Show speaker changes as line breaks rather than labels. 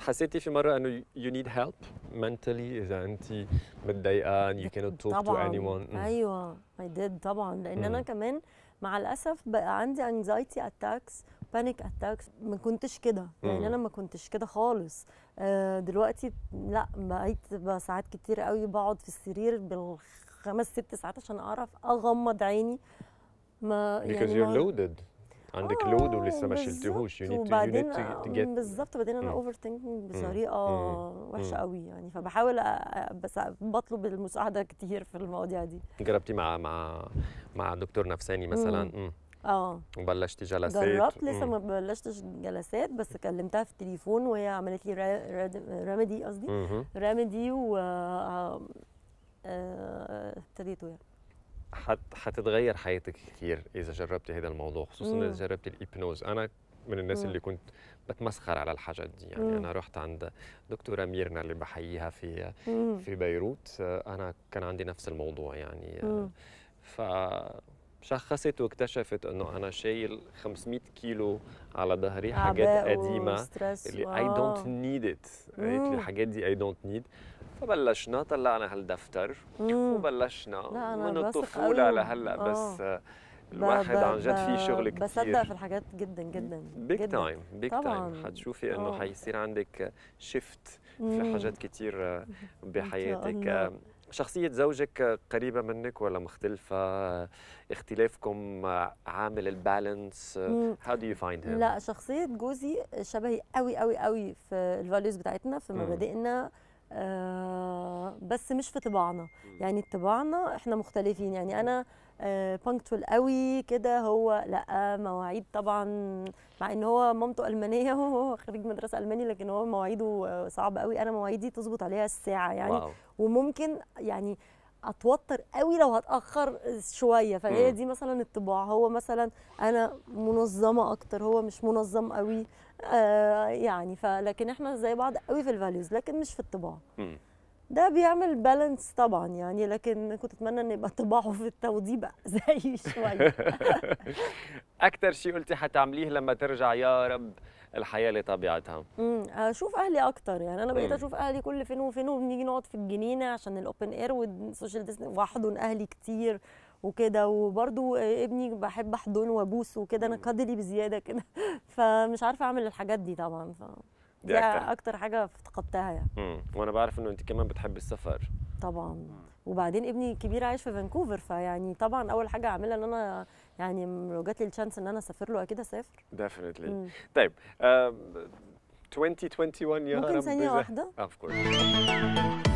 حسيتي في مره انه يو نيد هيلب منتلي اذا انت متضايقه يو كانت توك تو اني ون
ايوه اي ديد طبعا لان انا كمان مع الاسف بقى عندي انكزايتي اتاكس بانيك اتاكس ما كنتش كده يعني انا ما كنتش كده خالص آه، دلوقتي لا بقيت ساعات كتير قوي بقعد في السرير بالخمس ست ساعات عشان اعرف اغمض عيني ما Because يعني you're
loaded عندك لود ولسه ما شلتهوش يو نيد تو جيت بالظبط بعدين انا اوفر ثينكينج بطريقه وحشه
قوي يعني فبحاول بس بطلب المساعده كتير في المواضيع دي
جربتي مع مع مع دكتور نفساني مثلا اه وبلشتي جلسات جربت لسه ما
بلشتش جلسات بس كلمتها في التليفون وهي عملت لي ريميدي قصدي ريميدي و ابتديته آه، آه، آه، يعني
هتتغير حياتك كتير اذا جربتي هذا الموضوع خصوصا اذا جربتي الايبنوز انا من الناس مم. اللي كنت بتمسخر على الحاجات دي يعني مم. انا رحت عند دكتوره ميرنا اللي بحييها في مم. في بيروت انا كان عندي نفس الموضوع يعني مم. ف شخصت واكتشفت انه انا شايل 500 كيلو على ظهري حاجات قديمه اللي اي دونت نيد ات الحاجات دي اي دونت نيد فبلشنا طلعنا هالدفتر وبلشنا من الطفوله لهلا آه. بس الواحد عن جد في شغل كثير بصدق في
الحاجات جدا جدا
بيج تايم بيج تايم حتشوفي انه آه. حيصير عندك شيفت في حاجات كثير بحياتك شخصية زوجك قريبة منك ولا مختلفة؟ اختلافكم عامل البالانس؟ How do you find him؟ لا
شخصية جوزي شبهي قوي قوي قوي في الفاليوز بتاعتنا في مبادئنا آه بس مش في طباعنا يعني طباعنا احنا مختلفين يعني انا آه بانكتول قوي كده هو لا مواعيد طبعا مع ان هو مامته المانيه وهو خريج مدرسه الماني لكن هو مواعيده صعب قوي انا مواعيدي تظبط عليها الساعه يعني واو. وممكن يعني اتوتر قوي لو هتاخر شويه فهي دي مثلا الطباع هو مثلا انا منظمه اكتر هو مش منظم قوي آه يعني فلكن احنا زي بعض قوي في الفاليوز لكن مش في الطباع ده بيعمل بالانس طبعا يعني لكن كنت اتمنى ان يبقى طباعه في التوضيب زي شويه
اكتر شيء قلتي حتعمليه لما ترجع يا رب الحياه لطبيعتها
امم اشوف اهلي اكتر يعني انا بقيت اشوف اهلي كل فين وفين وبنيجي نقعد في الجنينه عشان الاوبن اير والسوشيال ديستنس واحضن اهلي كتير وكده وبرده ابني بحب احضنه وابوسه وكده انا قدري بزياده كده فمش عارفه اعمل الحاجات دي طبعا ف دي, دي أكتر. اكتر حاجه افتقدتها يعني
امم وانا بعرف انه انت كمان بتحبي السفر
طبعا وبعدين ابني الكبير عايش في فانكوفر فيعني طبعا اول حاجه اعملها ان انا يعني لو جات لي الشانس ان انا اسافر له اكيد اسافر ديفينتلي
طيب uh, 2021 يا رب ممكن ثانيه واحده اوف كورس